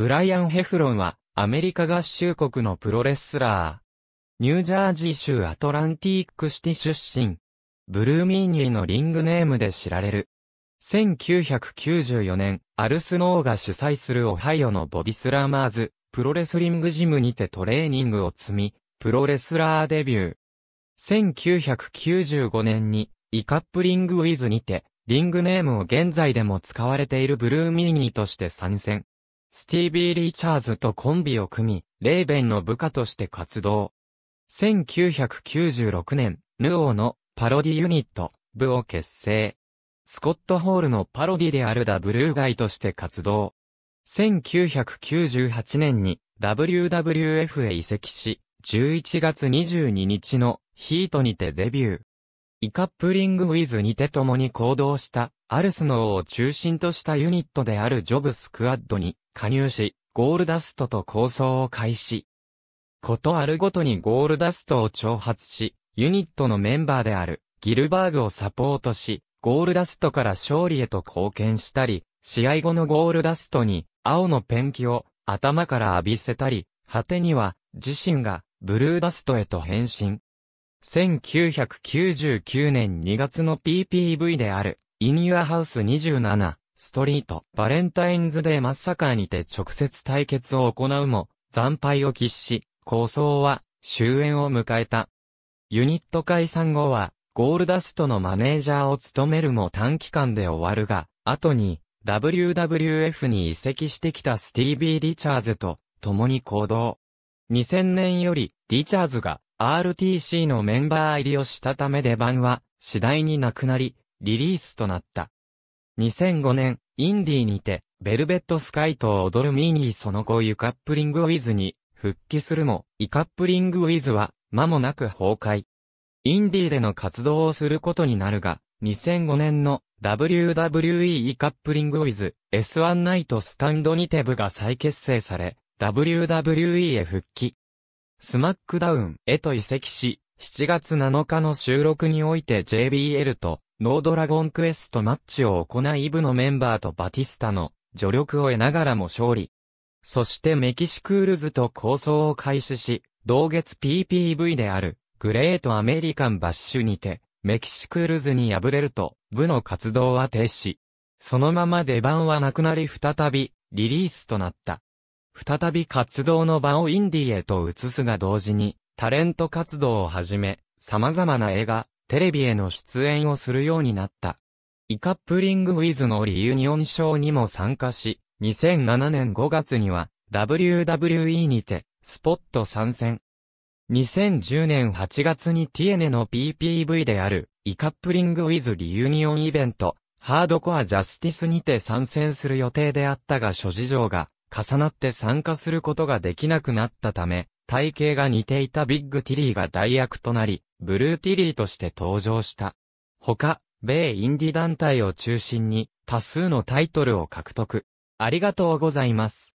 ブライアン・ヘフロンは、アメリカ合衆国のプロレスラー。ニュージャージー州アトランティックシティ出身。ブルーミーニーのリングネームで知られる。1994年、アルスノーが主催するオハイオのボディスラマーズ、プロレスリングジムにてトレーニングを積み、プロレスラーデビュー。1995年に、イカップリングウィズにて、リングネームを現在でも使われているブルーミーニーとして参戦。スティービー・リーチャーズとコンビを組み、レーベンの部下として活動。1996年、ヌオーのパロディユニット、部を結成。スコット・ホールのパロディであるダブルーガイとして活動。1998年に WWF へ移籍し、11月22日のヒートにてデビュー。イカップリングウィズにて共に行動した、アルスノーを中心としたユニットであるジョブスクワッドに、加入し、ゴールダストと構想を開始。ことあるごとにゴールダストを挑発し、ユニットのメンバーであるギルバーグをサポートし、ゴールダストから勝利へと貢献したり、試合後のゴールダストに青のペンキを頭から浴びせたり、果てには自身がブルーダストへと変身。1999年2月の PPV であるイニュアハウス27ストリート、バレンタインズデーマッサカーにて直接対決を行うも、惨敗を喫し、構想は終焉を迎えた。ユニット解散後は、ゴールダストのマネージャーを務めるも短期間で終わるが、後に WWF に移籍してきたスティービー・リチャーズと共に行動。2000年よりリチャーズが RTC のメンバー入りをしたため出番は次第になくなり、リリースとなった。2005年、インディにて、ベルベットスカイと踊るミーニーその後ユカップリングウィズに復帰するも、イカップリングウィズは間もなく崩壊。インディでの活動をすることになるが、2005年の WWE イカップリングウィズ S1 ナイトスタンドにて部が再結成され、WWE へ復帰。スマックダウンへと移籍し、7月7日の収録において JBL とノードラゴンクエストマッチを行い部のメンバーとバティスタの助力を得ながらも勝利。そしてメキシクールズと構想を開始し、同月 PPV であるグレートアメリカンバッシュにて、メキシクールズに敗れると、部の活動は停止。そのまま出番はなくなり再び、リリースとなった。再び活動の場をインディへと移すが同時に、タレント活動をはじめ、様々な映画、テレビへの出演をするようになった。イカップリングウィズのリユニオンショーにも参加し、2007年5月には WWE にてスポット参戦。2010年8月にティエネの PPV であるイカップリングウィズリユニオンイベント、ハードコアジャスティスにて参戦する予定であったが諸事情が重なって参加することができなくなったため、体型が似ていたビッグティリーが代役となり、ブルーティリーとして登場した。他、米インディ団体を中心に多数のタイトルを獲得。ありがとうございます。